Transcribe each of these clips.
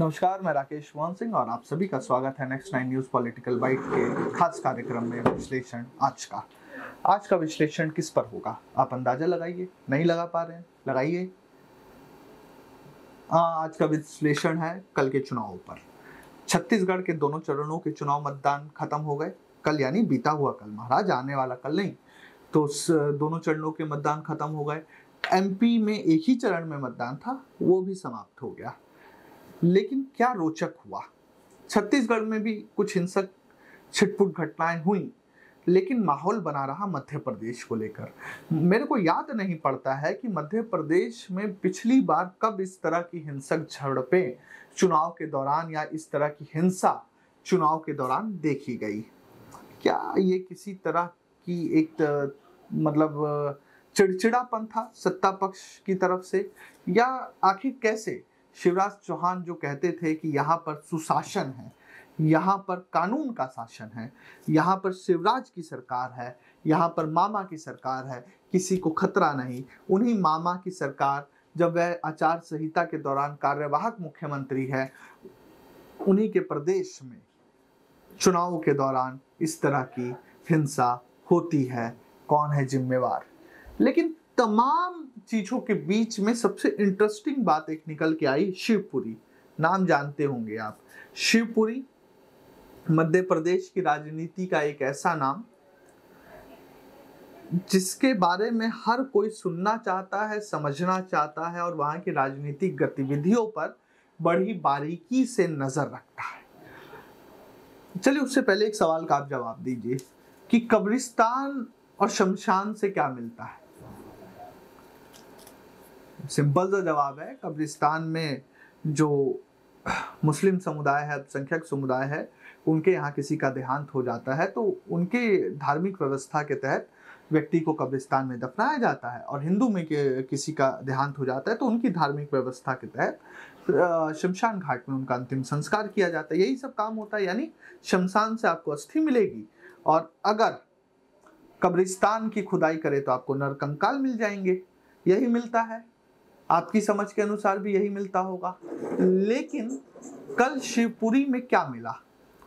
नमस्कार मैं राकेश वन सिंह और आप सभी का स्वागत है next nine news political byte के खास कार्यक्रम में विश्लेषण आज का आज का विश्लेषण किस पर होगा आप अंदाजा लगाइए नहीं लगा पा रहे हैं लगाइए हाँ, आज का विश्लेषण है कल के चुनाव पर छत्तीसगढ़ के दोनों चरणों के चुनाव मतदान खत्म हो गए कल यानी बीता हुआ कल महाराज आने वाला कल नहीं तो दोनों चरणों के मतदान खत्म हो गए एमपी में एक ही चरण में मतदान था वो भी समाप्त हो गया लेकिन क्या रोचक हुआ छत्तीसगढ़ में भी कुछ हिंसक छिटपुट घटनाएं हुई लेकिन माहौल बना रहा मध्य प्रदेश को लेकर मेरे को याद नहीं पड़ता है कि मध्य प्रदेश में पिछली बार कब इस तरह की हिंसक झड़पें चुनाव के दौरान या इस तरह की हिंसा चुनाव के दौरान देखी गई क्या ये किसी तरह की एक तर, मतलब चिड़चिड़ापन था सत्ता पक्ष की तरफ से या आखिर कैसे शिवराज चौहान जो कहते थे कि यहाँ पर सुशासन है यहाँ पर कानून का शासन है यहाँ पर शिवराज की सरकार है यहाँ पर मामा की सरकार है किसी को खतरा नहीं उन्हीं मामा की सरकार जब वह आचार संहिता के दौरान कार्यवाहक मुख्यमंत्री है उन्हीं के प्रदेश में चुनाव के दौरान इस तरह की हिंसा होती है कौन है जिम्मेवार लेकिन तमाम चीज़ों के बीच में सबसे इंटरेस्टिंग बात एक निकल के आई शिवपुरी नाम जानते होंगे आप शिवपुरी मध्य प्रदेश की राजनीति का एक ऐसा नाम जिसके बारे में हर कोई सुनना चाहता है समझना चाहता है और वहां की राजनीतिक गतिविधियों पर बड़ी बारीकी से नज़र रखता है चलिए उससे पहले एक सवाल का आप जवाब दीजिए कि कब्रिस्तान और शमशान से क्या मिलता है सिंपल सा जवाब है कब्रिस्तान में जो मुस्लिम समुदाय है अल्पसंख्यक समुदाय है उनके यहाँ किसी का देहांत हो जाता है तो उनके धार्मिक व्यवस्था के तहत व्यक्ति को कब्रिस्तान में दफनाया जाता है और हिंदू में के, किसी का देहांत हो जाता है तो उनकी धार्मिक व्यवस्था के तहत शमशान घाट में उनका अंतिम संस्कार किया जाता है यही सब काम होता है यानी शमशान से आपको अस्थि मिलेगी और अगर कब्रिस्तान की खुदाई करे तो आपको नरकंकाल मिल जाएंगे यही मिलता है आपकी समझ के अनुसार भी यही मिलता होगा लेकिन कल शिवपुरी में क्या मिला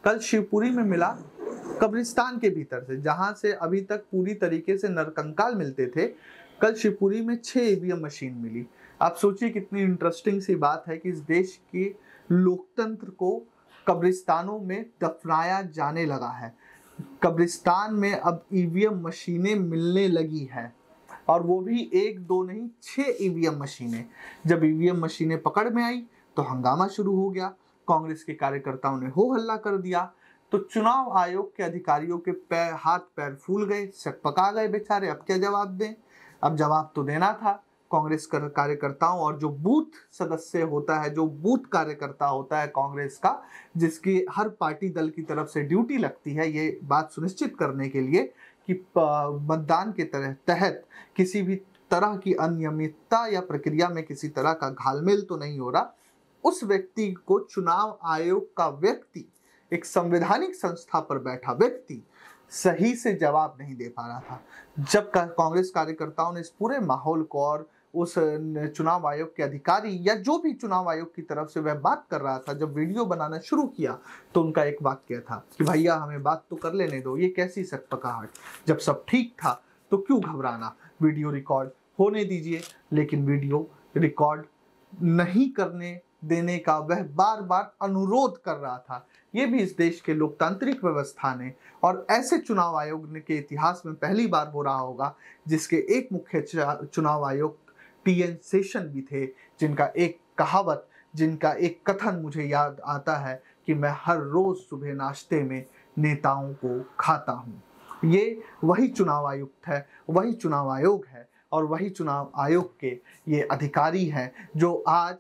कल शिवपुरी में मिला कब्रिस्तान के भीतर से जहां से अभी तक पूरी तरीके से नरकंकाल मिलते थे कल शिवपुरी में छः ईवीएम e मशीन मिली आप सोचिए कितनी इंटरेस्टिंग सी बात है कि इस देश के लोकतंत्र को कब्रिस्तानों में दफनाया जाने लगा है कब्रिस्तान में अब ईवीएम e मशीनें मिलने लगी है और वो भी एक दो नहीं छः ईवीएम e मशीनें जब ईवीएम e मशीनें पकड़ में आई तो हंगामा शुरू हो गया कांग्रेस के कार्यकर्ताओं ने हो हल्ला कर दिया तो चुनाव आयोग के अधिकारियों के पैर हाथ पैर फूल गए पका गए बेचारे अब क्या जवाब दें अब जवाब तो देना था कांग्रेस कार्यकर्ताओं और जो बूथ सदस्य होता है जो बूथ कार्यकर्ता होता है कांग्रेस का जिसकी हर पार्टी दल की तरफ से ड्यूटी लगती है ये बात सुनिश्चित करने के लिए कि मतदान के तरह तहत किसी भी तरह की अनियमितता या प्रक्रिया में किसी तरह का घालमेल तो नहीं हो रहा उस व्यक्ति को चुनाव आयोग का व्यक्ति एक संवैधानिक संस्था पर बैठा व्यक्ति सही से जवाब नहीं दे पा रहा था जब कांग्रेस कार्यकर्ताओं ने इस पूरे माहौल को और उस चुनाव आयोग के अधिकारी या जो भी चुनाव आयोग की तरफ से वह बात कर रहा था जब वीडियो बनाना शुरू किया तो उनका एक वाक्य था कि भैया हमें बात तो कर लेने दो ये कैसी पकाहट जब सब ठीक था तो क्यों घबराना वीडियो रिकॉर्ड होने दीजिए लेकिन वीडियो रिकॉर्ड नहीं करने देने का वह बार बार अनुरोध कर रहा था ये भी इस देश के लोकतांत्रिक व्यवस्था ने और ऐसे चुनाव आयोग ने के इतिहास में पहली बार हो रहा होगा जिसके एक मुख्य चुनाव आयोग टीएन सेशन भी थे जिनका एक कहावत जिनका एक कथन मुझे याद आता है कि मैं हर रोज़ सुबह नाश्ते में नेताओं को खाता हूँ ये वही चुनाव आयुक्त है वही चुनाव आयोग है और वही चुनाव आयोग के ये अधिकारी हैं जो आज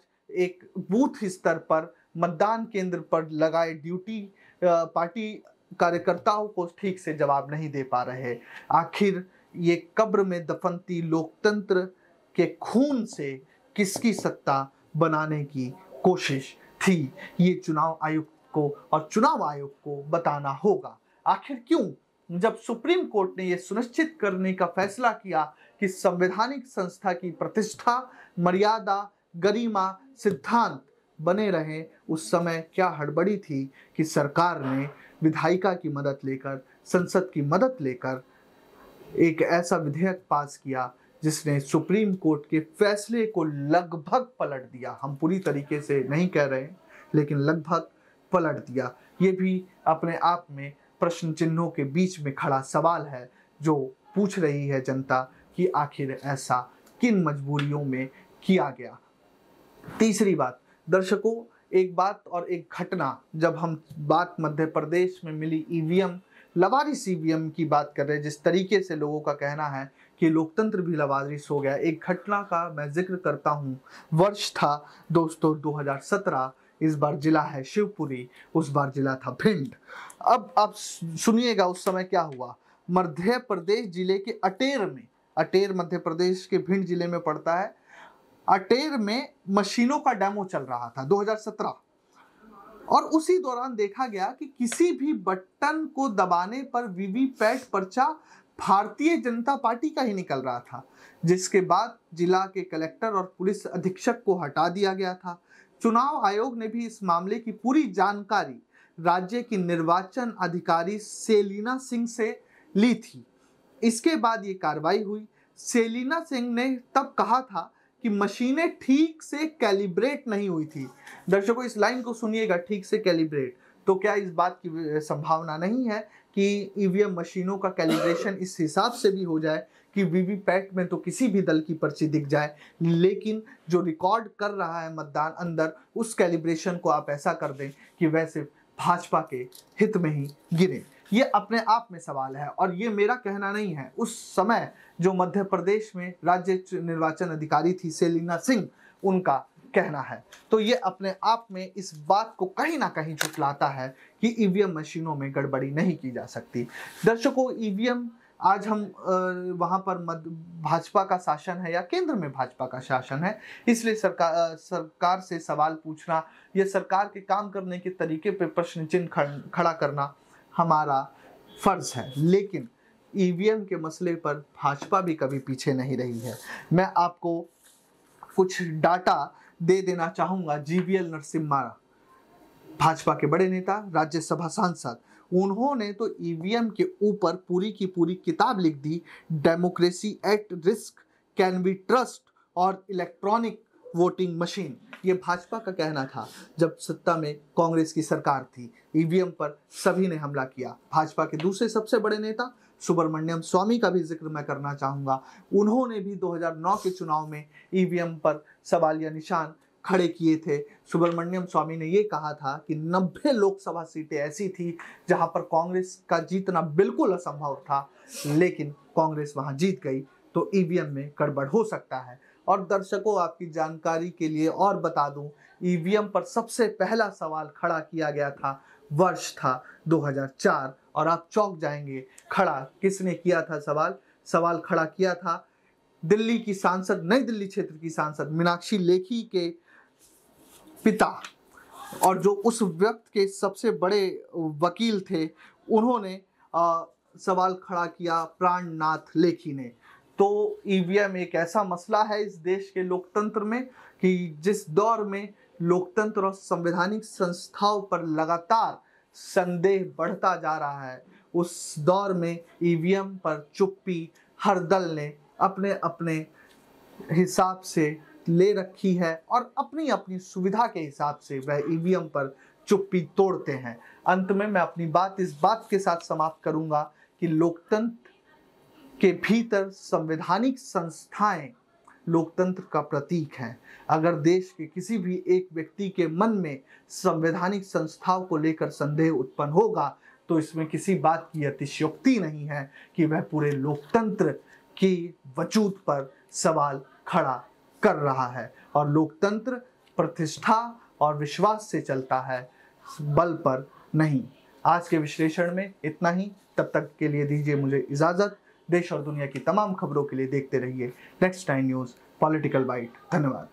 एक बूथ स्तर पर मतदान केंद्र पर लगाए ड्यूटी पार्टी कार्यकर्ताओं को ठीक से जवाब नहीं दे पा रहे आखिर ये कब्र में दफनती लोकतंत्र के खून से किसकी सत्ता बनाने की कोशिश थी ये चुनाव आयुक्त को और चुनाव आयोग को बताना होगा आखिर क्यों जब सुप्रीम कोर्ट ने यह सुनिश्चित करने का फैसला किया कि संवैधानिक संस्था की प्रतिष्ठा मर्यादा गरिमा सिद्धांत बने रहे उस समय क्या हड़बड़ी थी कि सरकार ने विधायिका की मदद लेकर संसद की मदद लेकर एक ऐसा विधेयक पास किया जिसने सुप्रीम कोर्ट के फैसले को लगभग पलट दिया हम पूरी तरीके से नहीं कह रहे लेकिन लगभग पलट दिया ये भी अपने आप में प्रश्न चिन्हों के बीच में खड़ा सवाल है जो पूछ रही है जनता कि आखिर ऐसा किन मजबूरियों में किया गया तीसरी बात दर्शकों एक बात और एक घटना जब हम बात मध्य प्रदेश में मिली ईवीएम लवारिस ईवीएम की बात कर रहे हैं जिस तरीके से लोगों का कहना है कि लोकतंत्र भी लवारिश हो गया एक घटना का मैं जिक्र करता हूँ वर्ष था दोस्तों 2017 इस बार जिला है शिवपुरी उस बार जिला था भिंड अब आप सुनिएगा उस समय क्या हुआ मध्य प्रदेश जिले के अटेर में अटेर मध्य प्रदेश के भिंड जिले में पड़ता है अटेर में मशीनों का डेमो चल रहा था 2017 और उसी दौरान देखा गया कि किसी भी बटन को दबाने पर वीवीपैट पर्चा भारतीय जनता पार्टी का ही निकल रहा था जिसके बाद जिला के कलेक्टर और पुलिस अधीक्षक को हटा दिया गया था चुनाव आयोग ने भी इस मामले की पूरी जानकारी राज्य की निर्वाचन अधिकारी सेलिना सिंह से ली थी इसके बाद ये कार्रवाई हुई सेलिना सिंह ने तब कहा था कि मशीनें ठीक से कैलिब्रेट नहीं हुई थी दर्शकों इस लाइन को सुनिएगा ठीक से कैलिब्रेट तो क्या इस बात की संभावना नहीं है कि ईवीएम e मशीनों का कैलिब्रेशन इस हिसाब से भी हो जाए कि वीवीपैट में तो किसी भी दल की पर्ची दिख जाए लेकिन जो रिकॉर्ड कर रहा है मतदान अंदर उस कैलिब्रेशन को आप ऐसा कर दें कि वह सिर्फ भाजपा के हित में ही गिरे ये अपने आप में सवाल है और ये मेरा कहना नहीं है उस समय जो मध्य प्रदेश में राज्य निर्वाचन अधिकारी थी सेलिना सिंह उनका कहना है तो ये अपने आप में इस बात को कहीं ना कहीं झुटलाता है कि ईवीएम e मशीनों में गड़बड़ी नहीं की जा सकती दर्शकों ईवीएम e आज हम वहाँ पर मध्य भाजपा का शासन है या केंद्र में भाजपा का शासन है इसलिए सरकार सरकार से सवाल पूछना या सरकार के काम करने के तरीके पर प्रश्न चिन्ह खड़ा करना हमारा फर्ज है लेकिन ईवीएम e के मसले पर भाजपा भी कभी पीछे नहीं रही है मैं आपको कुछ डाटा दे देना चाहूंगा जीवीएल नरसिम्हा भाजपा के बड़े नेता राज्यसभा सांसद उन्होंने तो ईवीएम के ऊपर पूरी की पूरी किताब लिख दी democracy at risk can be trust और इलेक्ट्रॉनिक वोटिंग मशीन ये भाजपा का कहना था जब सत्ता में कांग्रेस की सरकार थी ईवीएम पर सभी ने हमला किया भाजपा के दूसरे सबसे बड़े नेता सुब्रमण्यम स्वामी का भी जिक्र मैं करना चाहूँगा उन्होंने भी 2009 के चुनाव में ईवीएम e पर सवाल या निशान खड़े किए थे सुब्रमण्यम स्वामी ने ये कहा था कि 90 लोकसभा सीटें ऐसी थी जहां पर कांग्रेस का जीतना बिल्कुल असंभव था लेकिन कांग्रेस वहां जीत गई तो ईवीएम e में गड़बड़ हो सकता है और दर्शकों आपकी जानकारी के लिए और बता दूं ईवीएम e पर सबसे पहला सवाल खड़ा किया गया था वर्ष था 2004 और आप चौंक जाएंगे खड़ा किसने किया था सवाल सवाल खड़ा किया था दिल्ली की सांसद नई दिल्ली क्षेत्र की सांसद मीनाक्षी लेखी के पिता और जो उस व्यक्त के सबसे बड़े वकील थे उन्होंने आ, सवाल खड़ा किया प्राणनाथ लेखी ने तो ईवीएम एक ऐसा मसला है इस देश के लोकतंत्र में कि जिस दौर में लोकतंत्र और संवैधानिक संस्थाओं पर लगातार संदेह बढ़ता जा रहा है उस दौर में ईवीएम पर चुप्पी हर दल ने अपने अपने हिसाब से ले रखी है और अपनी अपनी सुविधा के हिसाब से वह ईवीएम पर चुप्पी तोड़ते हैं अंत में मैं अपनी बात इस बात के साथ समाप्त करूंगा कि लोकतंत्र के भीतर संवैधानिक संस्थाएं लोकतंत्र का प्रतीक हैं अगर देश के किसी भी एक व्यक्ति के मन में संवैधानिक संस्थाओं को लेकर संदेह उत्पन्न होगा तो इसमें किसी बात की अतिशयोक्ति नहीं है कि वह पूरे लोकतंत्र की वजूद पर सवाल खड़ा कर रहा है और लोकतंत्र प्रतिष्ठा और विश्वास से चलता है बल पर नहीं आज के विश्लेषण में इतना ही तब तक के लिए दीजिए मुझे इजाज़त देश और दुनिया की तमाम खबरों के लिए देखते रहिए next time news political byte धन्यवाद